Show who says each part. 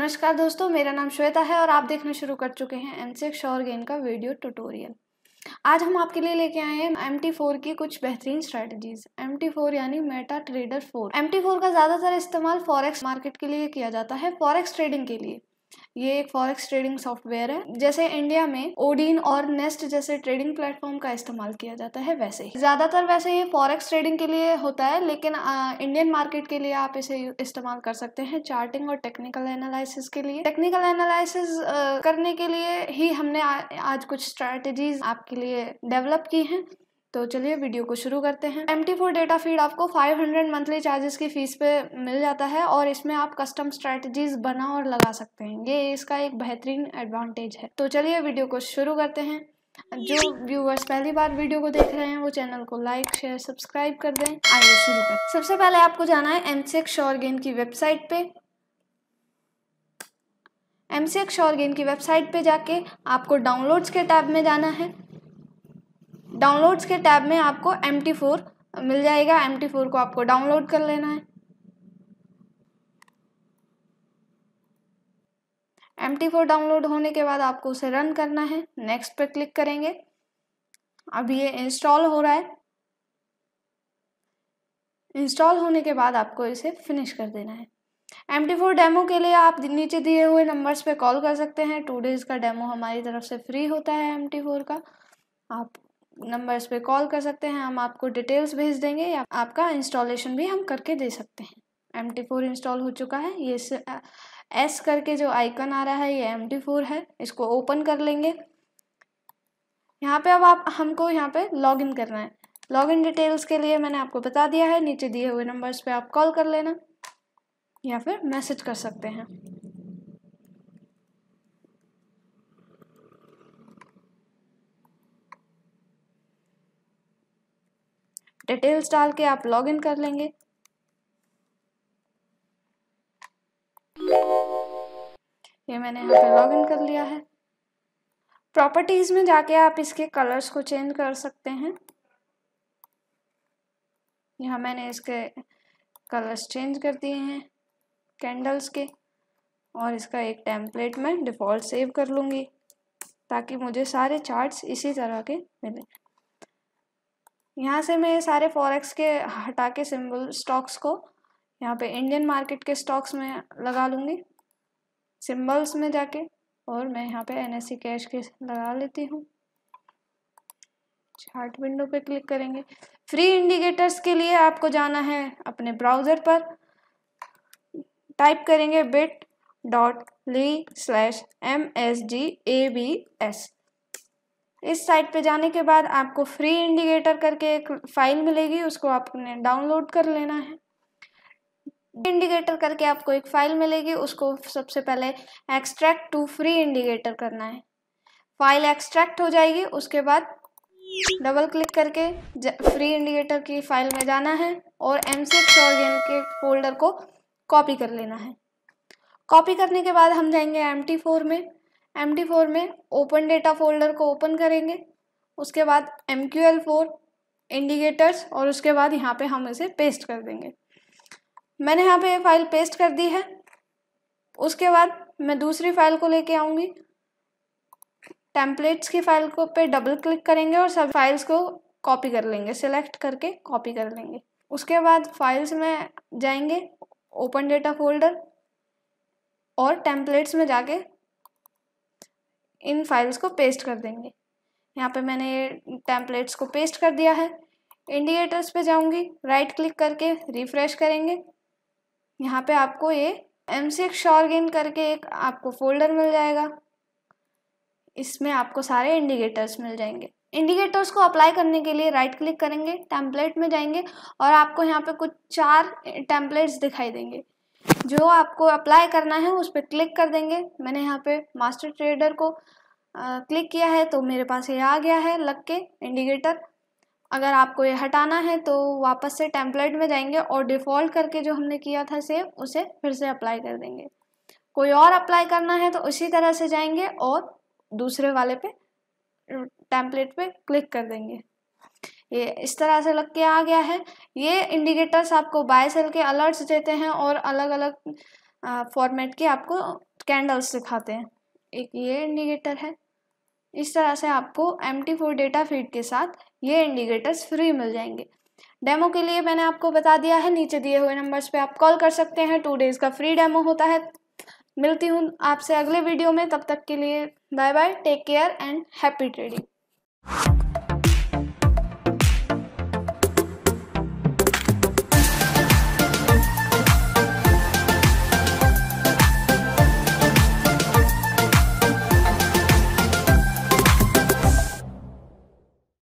Speaker 1: नमस्कार दोस्तों मेरा नाम श्वेता है और आप देखना शुरू कर चुके हैं एम सिक्स और गेन का वीडियो ट्यूटोरियल आज हम आपके लिए लेके आए हैं एम टी फोर की कुछ बेहतरीन स्ट्रेटजीज एम टी फोर यानी Meta Trader four M T four का ज़्यादातर इस्तेमाल फॉरेक्स मार्केट के लिए किया जाता है फॉरेक्स ट्रेडिंग के लिए ये एक फॉरेक्स ट्रेडिंग सॉफ्टवेयर है जैसे इंडिया में ओडीन और नेस्ट जैसे ट्रेडिंग प्लेटफॉर्म का इस्तेमाल किया जाता है वैसे ही ज्यादातर वैसे ये फॉरेक्स ट्रेडिंग के लिए होता है लेकिन आ, इंडियन मार्केट के लिए आप इसे इस्तेमाल कर सकते हैं चार्टिंग और टेक्निकल एनालिसिस के लिए टेक्निकल एनालिसिस करने के लिए ही हमने आ, आज कुछ स्ट्रेटेजीज आपके लिए डेवलप की हैं तो चलिए वीडियो को शुरू करते हैं M T four data feed आपको 500 मंथली चार्जेस की फ़ीस पे मिल जाता है और इसमें आप कस्टम स्ट्रैटेजीज बना और लगा सकते हैं ये इसका एक बेहतरीन एडवांटेज है तो चलिए वीडियो को शुरू करते हैं जो व्यूवर्स पहली बार वीडियो को देख रहे हैं वो चैनल को लाइक शेयर सब्सक्राइब कर दें आइए शुरू कर सबसे पहले आपको जाना है एम सी शॉरगेन की वेबसाइट पे एम सी शॉरगेन की वेबसाइट पे जाके आपको डाउनलोड्स के टैब में जाना है डाउनलोड्स के टैब में आपको एम टी फोर मिल जाएगा एम टी फोर को आपको डाउनलोड कर लेना है एम टी फोर डाउनलोड होने के बाद आपको उसे रन करना है नेक्स्ट पर क्लिक करेंगे अब ये इंस्टॉल हो रहा है इंस्टॉल होने के बाद आपको इसे फिनिश कर देना है एम टी फोर डेमो के लिए आप नीचे दिए हुए नंबर्स पे कॉल कर सकते हैं टू डेज़ का डेमो हमारी तरफ से फ्री होता है एम टी फोर का आप नंबर्स पे कॉल कर सकते हैं हम आपको डिटेल्स भेज देंगे या आपका इंस्टॉलेशन भी हम करके दे सकते हैं एम टी फोर इंस्टॉल हो चुका है ये एस करके जो आइकन आ रहा है ये एम टी फोर है इसको ओपन कर लेंगे यहाँ पे अब आप हमको यहाँ पे लॉग इन करना है लॉग इन डिटेल्स के लिए मैंने आपको बता दिया है नीचे दिए हुए नंबर्स पे आप कॉल कर लेना या फिर मैसेज कर सकते हैं डिटेल्स डाल के आप लॉग कर लेंगे ये मैंने यहाँ पे इन कर लिया है प्रॉपर्टीज़ में जाके आप इसके कलर्स को चेंज कर सकते हैं यहाँ मैंने इसके कलर्स चेंज कर दिए हैं कैंडल्स के और इसका एक टेम्पलेट में डिफ़ॉल्ट सेव कर लूँगी ताकि मुझे सारे चार्ट्स इसी तरह के मिलें यहाँ से मैं सारे फॉरेक्स के हटा के सिंबल स्टॉक्स को यहाँ पे इंडियन मार्केट के स्टॉक्स में लगा लूँगी सिंबल्स में जाके और मैं यहाँ पे एन कैश e के लगा लेती हूँ चार्ट विंडो पे क्लिक करेंगे फ्री इंडिकेटर्स के लिए आपको जाना है अपने ब्राउज़र पर टाइप करेंगे bit dot ly slash M S G A B S इस साइट पे जाने के बाद आपको फ्री इंडिकेटर करके एक फाइल मिलेगी उसको आपने डाउनलोड कर लेना है इंडिकेटर करके आपको एक फ़ाइल मिलेगी उसको सबसे पहले एक्सट्रैक्ट टू फ्री इंडिकेटर करना है फाइल एक्सट्रैक्ट हो जाएगी उसके बाद डबल क्लिक करके फ्री इंडिकेटर की फाइल में जाना है और एम सिक्स और के फोल्डर को कॉपी कर लेना है कॉपी करने के बाद हम जाएंगे एम टी फोर में एम टी फोर में ओपन डेटा फोल्डर को ओपन करेंगे उसके बाद M Q L four indicators और उसके बाद यहाँ पे हम इसे पेस्ट कर देंगे मैंने यहाँ पे ये फाइल पेस्ट कर दी है उसके बाद मैं दूसरी फाइल को लेके आऊँगी टेम्पलेट्स की फाइल को पे डबल क्लिक करेंगे और सब फाइल्स को कॉपी कर लेंगे सिलेक्ट करके कॉपी कर लेंगे उसके बाद फाइल्स में जाएंगे ओपन डेटा फोल्डर और टेम्पलेट्स में जाके इन फाइल्स को पेस्ट कर देंगे यहाँ पे मैंने टैंपलेट्स को पेस्ट कर दिया है इंडिकेटर्स पे जाऊँगी राइट क्लिक करके रिफ्रेश करेंगे यहाँ पे आपको ये एम सी शॉर्गेन करके एक आपको फोल्डर मिल जाएगा इसमें आपको सारे इंडिकेटर्स मिल जाएंगे इंडिकेटर्स को अप्लाई करने के लिए राइट क्लिक करेंगे टैंपलेट में जाएंगे और आपको यहाँ पे कुछ चार टैंपलेट्स दिखाई देंगे जो आपको अप्लाई करना है उस पर क्लिक कर देंगे मैंने यहाँ पे मास्टर ट्रेडर को क्लिक किया है तो मेरे पास ये आ गया है लग के इंडिकेटर अगर आपको ये हटाना है तो वापस से टेम्पलेट में जाएंगे और डिफ़ॉल्ट करके जो हमने किया था सेव उसे फिर से अप्लाई कर देंगे कोई और अप्लाई करना है तो उसी तरह से जाएंगे और दूसरे वाले पे टेम्पलेट पे क्लिक कर देंगे ये इस तरह से लग के आ गया है ये इंडिकेटर्स आपको बाय सेल के अलर्ट्स देते हैं और अलग अलग फॉर्मेट के आपको कैंडल्स दिखाते हैं एक ये इंडिकेटर है इस तरह से आपको M T four data feed के साथ ये इंडिकेटर्स फ्री मिल जाएंगे डेमो के लिए मैंने आपको बता दिया है नीचे दिए हुए नंबर्स पे आप कॉल कर सकते हैं टू डेज़ का फ्री डेमो होता है मिलती हूँ आपसे अगले वीडियो में तब तक के लिए bye bye take care and happy trading